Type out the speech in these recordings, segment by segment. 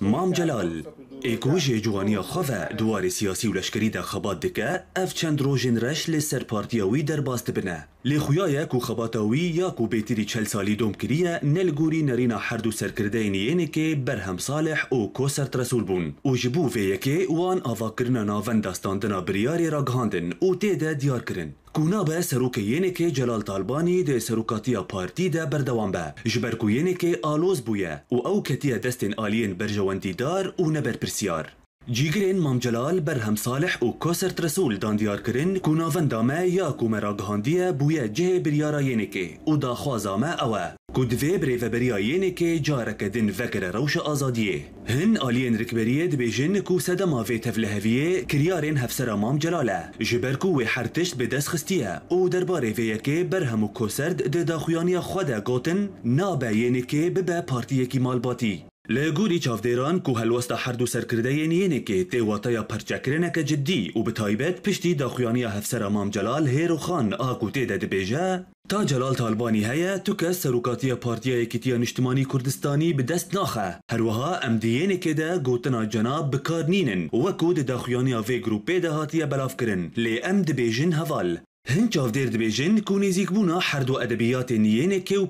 مام جلال وجه جوانی خۆڤە دوار سیاسی و لەشکریدا دکه، اف چند چەند ڕۆژین لسر لێ در باست بنه. لی خویا یک و خباتاوی یک و بیتری چل سالی دوم کریه نلگوری نرینا حردو سرکردین یعنی که برهم صالح او کوسرت رسول بون و جبو وی یکی وان آوا کرنا ناون داستاندنا بریاری را گهاندن و تیده دیار کرن كونابا سروك ينك جلال طالباني دي سروكاتيا بارتي دا بردوان با جبركو ينك آلوز بويا و او كتيا دستن آليين برجوان دار و نبر برسيار جیگرین جلال بر هم صالح و کوسرت رسول دان دیار کرن ما یا کومرا گهاندیه بویا جه بریارا ینکه و دا خوازا ما اوه دوی بری و بریا ینکه جارک دن وکر روش آزادیه هن آلین رکبریه بیجن کو سدما وی تفلهویه کریارین مام جلاله، جبرکو وی حرتشت به دست خستیه او درباره وی یکه بر هم و دا خویانی خدا گوتن نابه ینکه مالباتی لگوری که چاودێران و هەلوەستا هەردوو سەرکردەیەنیێنێکێ تێواتەیە پەرچەکردنەکە جددی و به تایبت پشتی هفسر امام جلال هیرو خان آگو تی تێدە دەبێژە تا جلال طالبانی هەیە تو پارتیای کە کردستانی به دست نیشتمانی کوردستانی بەدەست ناخە هەروەها ئەم دیێنێکێدە گوتنا جەناب بکارنینن وەکو دەداخویانیە وێ گروپێ دەهاتیە بەلافکردن لی ئەم دەبێژن هەواڵ هن چاودێر دەبێژن کونێزیک بوونا هەردوو ئەدەبیاتێن یەنێکێ و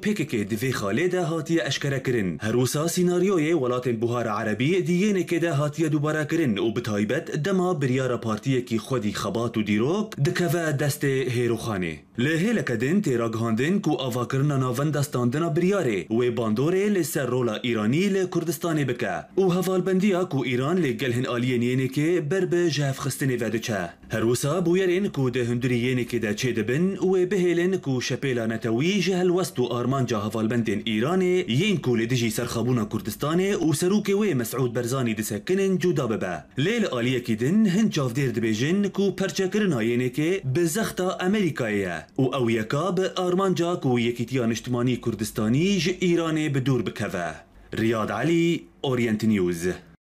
خاله ده هاتی پێکەکێ کرن هروسا سیناریوی ولات بوهار عربی دیینه که ده هاتی دوباره کرن و بتایبت دما بریار بریارە پارتیەکی خودی خبات و دیروک دکوه دست هیروخانه لهلك دنتي راجهاندن کو آواکرنا نافندا ستاندنا برياري و باندوري لسر رولا ايراني لكردستاني بكا و هفال بنديا كو ايران لجلهن الين ينكي برب جاف خستني فادتشا هروسا بويرين كو ده که ينكي دا تشيدبن و بهلن کو شابيلا نتوی جهل وستو ارمان جا هفال بندن ايراني ينكو لدجي سرخابونا كردستاني و سروک وي مسعود برزانی برزاني دسكنن جودا ببا ليل اليه كيدن هنجاف دير دبيجن كو برشاكرنا ينكي بزختا امريكايه و ئەو یەکا بە ئارمانجاک و یەکیتیان نیشتمانی ایرانی به دور بکوه. ریاد علی اورینت نیوز.